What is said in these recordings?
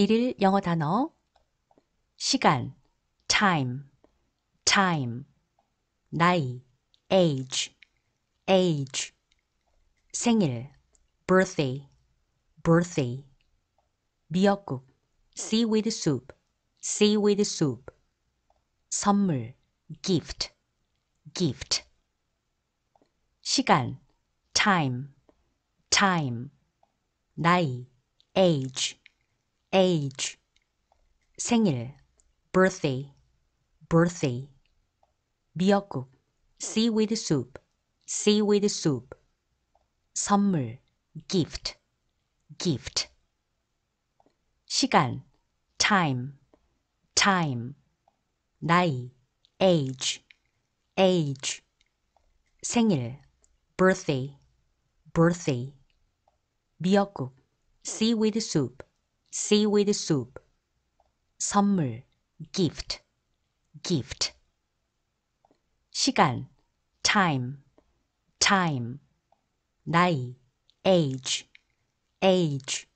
1일 영어 단어 시간 time time 나이 age age 생일 birthday birthday 미역국 seaweed soup seaweed soup 선물 gift gift 시간 time time 나이 age age 생일 birthday birthday 미역국 seaweed soup seaweed soup 선물 gift gift 시간 time time 나이 age age 생일 birthday birthday 미역국 seaweed soup seaweed soup 선물 gift gift 시간 time time 나이 age age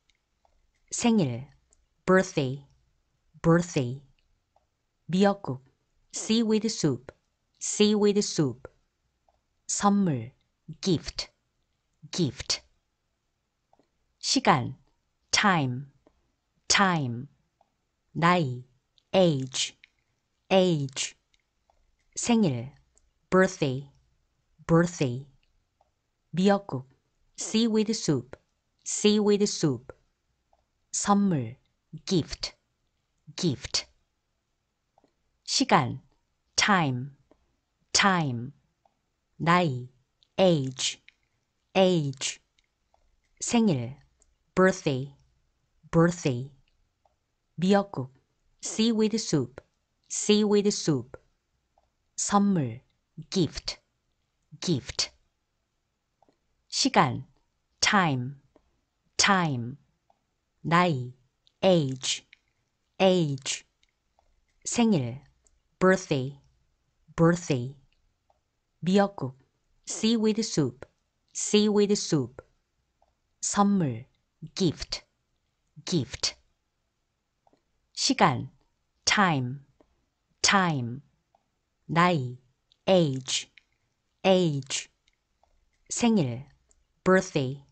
생일 birthday birthday 미역국 seaweed soup seaweed soup 선물 gift gift 시간 time time, 나이, age, age. 생일, birthday, birthday. 미역국, seaweed soup, seaweed soup. 선물, gift, gift. 시간, time, time. 나이, age, age. 생일, birthday, birthday. 미역국, seaweed soup, seaweed soup. 선물, gift, gift. 시간, time, time. 나이, age, age. 생일, birthday, birthday. 미역국, seaweed soup, seaweed soup. 선물, gift, gift. 시간, time, time, 나이, age, age, 생일, birthday,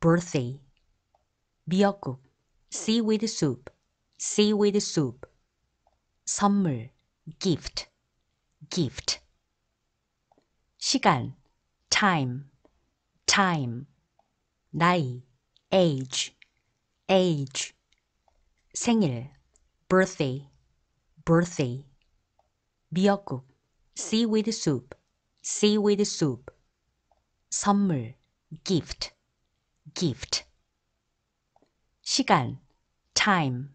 birthday, 미역국, seaweed soup, seaweed soup, 선물, gift, gift, 시간, time, time, 나이, age, age, 생일, birthday birthday 미역국 seaweed soup seaweed soup 선물 gift gift 시간 time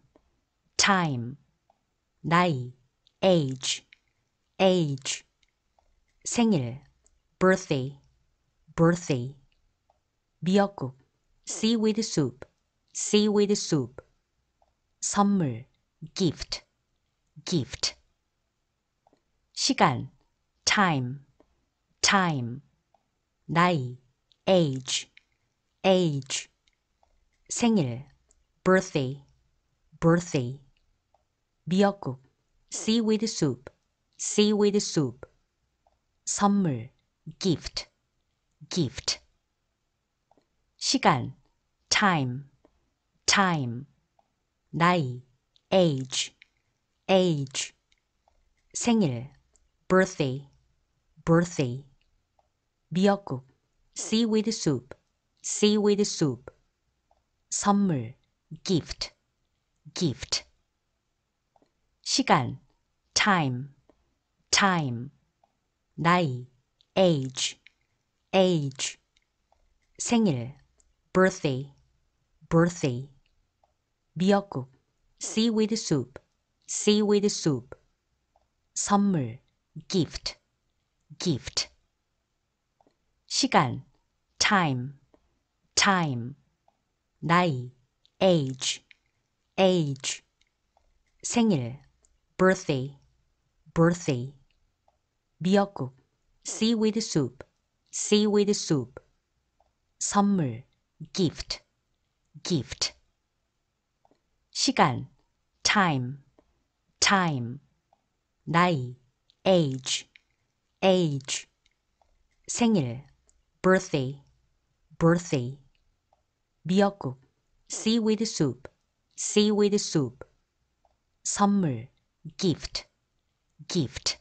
time 나이 age age 생일 birthday birthday 미역국 seaweed soup seaweed soup 선물 gift, gift. 시간, time, time. 나이, age, age. 생일, birthday, birthday. 미역국, seaweed soup, seaweed soup. 선물, gift, gift. 시간, time, time. 나이, age, age 생일, birthday, birthday 미역국, seaweed soup, seaweed soup 선물, gift, gift 시간, time, time 나이, age, age 생일, birthday, birthday 미역국 seaweed soup, seaweed soup. 선물, gift, gift. 시간, time, time. 나이, age, age. 생일, birthday, birthday. 미역국, seaweed soup, seaweed soup. 선물, gift, gift. 시간 time time 나이 age age 생일 birthday birthday 미역국 seaweed soup seaweed soup 선물 gift gift